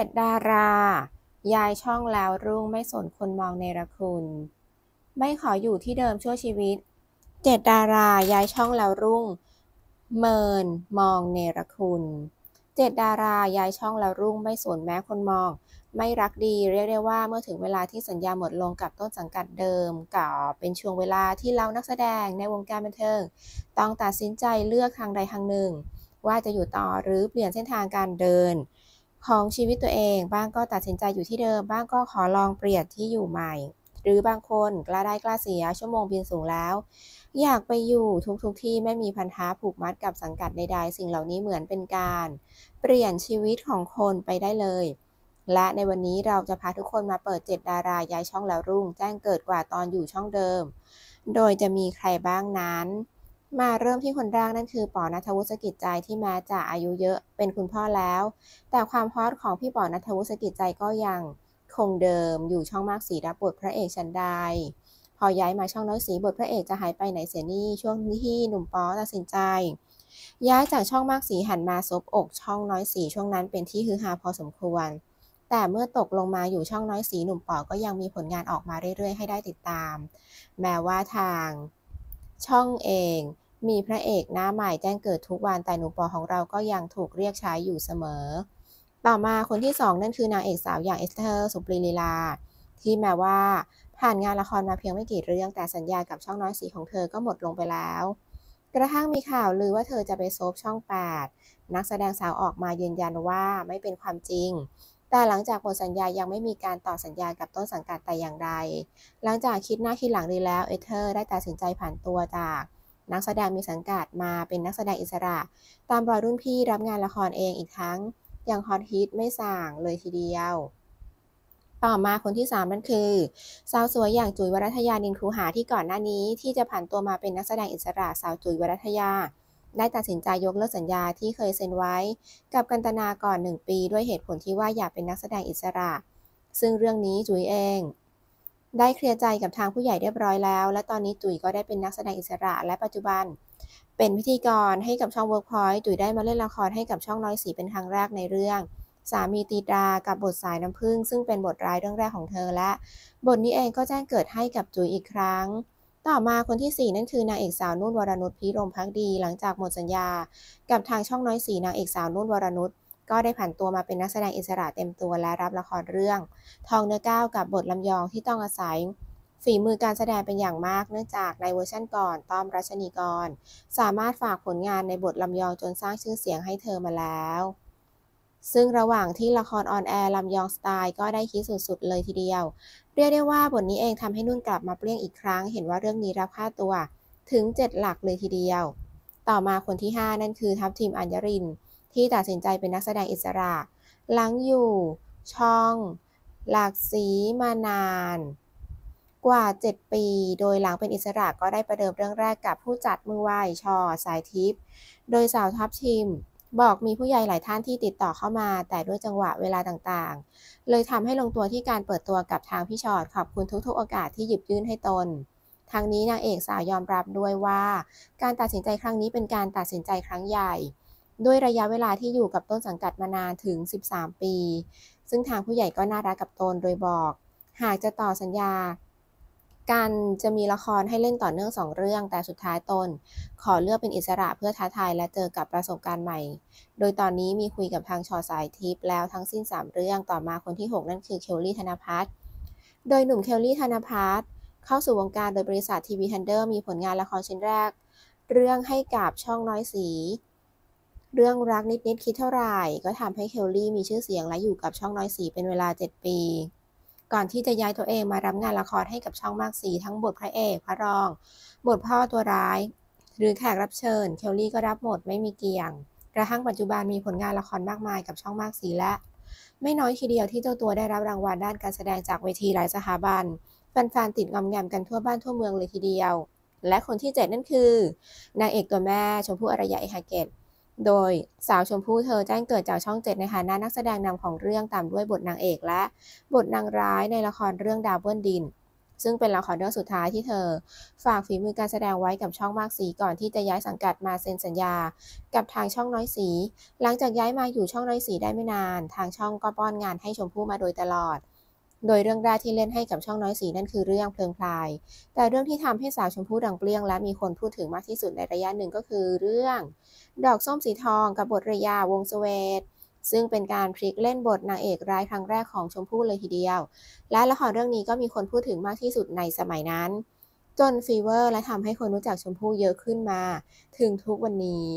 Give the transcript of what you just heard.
7 ดาราย้ายช่องแล้วรุ่งไม่สนคนมองเนรคุณ ไม่ขออยู่ที่เดิมชั่วชีวิต 7 ดาราย้ายช่องแล้วรุ่ง เมินมองเนรคุณ 7 ดาราย้ายช่องแล้วรุ่งไม่สนแม้คนมอง ไม่รักดีเรียกได้ว่าเมื่อถึงเวลาที่สัญญาหมดลงกับต้นสังกัดเดิมก่อเป็นช่วงเวลาที่เรานักแสดงในวงการบันเทิงต้องตัดสินใจเลือกทางใดทางหนึ่ง ว่าจะอยู่ต่อหรือเปลี่ยนเส้นทางการเดินของชีวิตตัวเองบ้างก็ตัดสินใจอยู่ที่เดิม บ้างก็ขอลองเปลี่ยนที่อยู่ใหม่ หรือบางคนกล้าได้กล้าเสียชั่วโมงบินสูงแล้ว อยากไปอยู่ทุกๆทที่ไม่มีพันธะผูกมัดกับสังกัดใดๆสิ่งเหล่านี้เหมือนเป็นการ เปลี่ยนชีวิตของคนไปได้เลย และในวันนี้เราจะพาทุกคนมาเปิดเจ็ดดาราย้ายช่องแล้วรุ่ง แจ้งเกิดกว่าตอนอยู่ช่องเดิม โดยจะมีใครบ้างนั้นมาเริ่มที่คนแรกนั่นคือป๋อนัทวุฒิกิจใจที่แม้จะอายุเยอะเป็นคุณพ่อแล้ว แต่ความฮอตของพี่ป๋อนัทวุฒิกิจใจก็ยังคงเดิมอยู่ช่องมากสีรับบทพระเอกชันไดพอย้ายมาช่องน้อยสีบทพระเอกจะหายไปไหนเสียนี่ช่วงที่หนุ่มป๋อตัดสินใจ ย้ายจากช่องมากสีหันมาซบอก ช่องน้อยสีช่วงนั้นเป็นที่ฮือฮาพอสมควร แต่เมื่อตกลงมาอยู่ช่องน้อยสีหนุ่มป๋อก็ยังมีผลงานออกมาเรื่อยๆ ให้ได้ติดตาม แม้ว่าทางช่องเองมีพระเอกหน้าใหม่แจ้งเกิดทุกวัน แต่หนุ่มปอของเราก็ยังถูกเรียกใช้อยู่เสมอ ต่อมาคนที่ 2นั่นคือนางเอกสาวอย่างเอสเธอร์สุปรีลีลาที่แม้ว่า ผ่านงานละครมาเพียงไม่กี่เรื่องแต่สัญญากับช่องน้อยสีของเธอก็หมดลงไปแล้ว กระทั่งมีข่าวลือว่าเธอจะไปโซฟช่อง 8 นักแสดงสาวออกมายืนยันว่าไม่เป็นความจริงแต่หลังจากหมดสัญญายังไม่มีการต่อสัญญากับต้นสังกัดแต่อย่างใดหลังจากคิดหน้าคิดหลังดีแล้วเอเธอร์ได้ตัดสินใจผ่านตัวจาก นักแสดงมีสังกัดมาเป็นนักแสดงอิสระ ตามรอยรุ่นพี่รับงานละครเองอีกครั้งอย่างฮอตฮิตไม่สั่งเลยทีเดียว ต่อมาคนที่ 3 นั่นคือ สาวสวยอย่างจุ๋ยวรัทยานินครูหาที่ก่อนหน้านี้ ที่จะผ่านตัวมาเป็นนักแสดงอิสระสาวจุ๋ยวรัทยาได้ตัดสินใจยกเลิกสัญญาที่เคยเซ็นไว้ กับกันตนาก่อน 1 ปีด้วยเหตุผลที่ว่าอยากเป็นนักแสดงอิสระ ซึ่งเรื่องนี้จุ๋ยเอง ได้เคลียร์ใจกับทางผู้ใหญ่เรียบร้อยแล้ว และตอนนี้จุ๋ยก็ได้เป็นนักแสดงอิสระและปัจจุบัน เป็นพิธีกรให้กับช่อง Workpoint จุ๋ยได้มาเล่นละครให้กับช่องน้อยสีเป็นครั้งแรกในเรื่อง สามีตีดากับบทสายน้ำพึ่งซึ่งเป็นบทร้ายเรื่องแรกของเธอและ บทนี้เองก็แจ้งเกิดให้กับจุ๋ยอีกครั้งต่อมาคนที่ 4 นั่นคือนางเอกสาวนุ่นวรนุชพิรมพักดีหลังจากหมดสัญญา กับทางช่องน้อยสีนางเอกสาวนุ่นวรนุชก็ได้ผ่านตัวมาเป็นนักแสดงอิสระเต็มตัวและรับละครเรื่อง ทองเนื้อก้าวกับบทลำยองที่ต้องอาศัย ฝีมือการแสดงเป็นอย่างมากเนื่องจากในเวอร์ชั่นก่อนต้อมรัชนีกร สามารถฝากผลงานในบทลำยองจนสร้างชื่อเสียงให้เธอมาแล้วซึ่งระหว่างที่ละครออนแอร์ ลำยองสไตล์ ก็ได้คิดสุดๆ เลยทีเดียว เรียกได้ว่าบทนี้เองทำให้นุ่นกลับมาเปรี้ยงอีกครั้ง เห็นว่าเรื่องนี้รับค่าตัว ถึง 7 หลักเลยทีเดียว ต่อมาคนที่ 5 นั่นคือทัพทีมอัญญริน ที่ตัดสินใจเป็นนักแสดงอิสระ หลังอยู่ช่องหลากสีมานานกว่า 7 ปี โดยหลังเป็นอิสระก็ได้ประเดิมเรื่องแรกกับผู้จัดมือวายชอสายทิพย์โดยสาวทัพทีมบอกมีผู้ใหญ่หลายท่านที่ติดต่อเข้ามา แต่ด้วยจังหวะเวลาต่างๆ เลยทำให้ลงตัวที่การเปิดตัวกับทางพี่ชอดขอบคุณทุกๆโอกาสที่หยิบยื่นให้ตนทางนี้นางเอกสาวยอมรับด้วยว่า การตัดสินใจครั้งนี้เป็นการตัดสินใจครั้งใหญ่ ด้วยระยะเวลาที่อยู่กับต้นสังกัดมานานถึง 13 ปี ซึ่งทางผู้ใหญ่ก็น่ารักกับตนโดยบอกหากจะต่อสัญญากันจะมีละครให้เล่นต่อเนื่องสองเรื่อง แต่สุดท้ายตน ขอเลือกเป็นอิสระเพื่อท้าทายและเจอกับประสบการณ์ใหม่ โดยตอนนี้มีคุยกับทางชอสายทิพย์แล้วทั้งสิ้น 3 เรื่องต่อมาคนที่ 6 นั่นคือเคลลี่ธนพัฒน์โดยหนุ่มเคลลี่ธนพัฒน์เข้าสู่วงการโดยบริษัททีวีฮันเดอร์มีผลงานละครชิ้นแรก เรื่องให้กับช่องน้อยสี เรื่องรักนิดๆคิดเท่าไหร่ ก็ทำให้เคลลี่มีชื่อเสียงและอยู่กับช่องน้อยสีเป็นเวลา 7 ปีก่อนที่จะย้ายตัวเองมารับงานละครให้กับช่องมากสีทั้งบทพระเอก พระรอง บทพ่อตัวร้าย หรือแขกรับเชิญเคลลี่ก็รับหมดไม่มีเกี่ยงกระทั่งปัจจุบันมีผลงานละครมากมายกับช่องมากสีและ ไม่น้อยทีเดียวที่เจ้าตัวได้รับรางวัลด้านการแสดงจากเวทีหลายสถาบันแฟนๆ ติดงอมแงมกันทั่วบ้านทั่วเมืองเลยทีเดียว และคนที่เจดนั่นคือนางเอกตัวแม่ชมพู่อารยาเอฮาเกตโดยสาวชมพู่เธอแจ้งเกิดจากช่องเจ็ดในฐานะนักแสดงนำของเรื่องตามด้วยบทนางเอกและบทนางร้ายในละครเรื่องดาวเบิลดิน ซึ่งเป็นละครเรื่องสุดท้ายที่เธอ ฝากฝีมือการแสดงไว้กับช่องมากสีก่อนที่จะย้ายสังกัดมาเซ็นสัญญากับทางช่องน้อยสี หลังจากย้ายมาอยู่ช่องน้อยสีได้ไม่นาน ทางช่องก็ป้อนงานให้ชมพู่มาโดยตลอดโดยเรื่องแรกที่เล่นให้กับช่องน้อยสีนั่นคือเรื่องเพลิงพลาย แต่เรื่องที่ทำให้สาวชมพู่ดังเปรี้ยงและมีคนพูดถึงมากที่สุดในระยะหนึ่งก็คือเรื่อง ดอกส้มสีทองกับบทระยาวงสเวตซึ่งเป็นการพลิกเล่นบทนางเอกรายครั้งแรกของชมพู่เลยทีเดียว และละครเรื่องนี้ก็มีคนพูดถึงมากที่สุดในสมัยนั้น จนฟีเวอร์ และทำให้คนรู้จักชมพู่เยอะขึ้นมา ถึงทุกวันนี้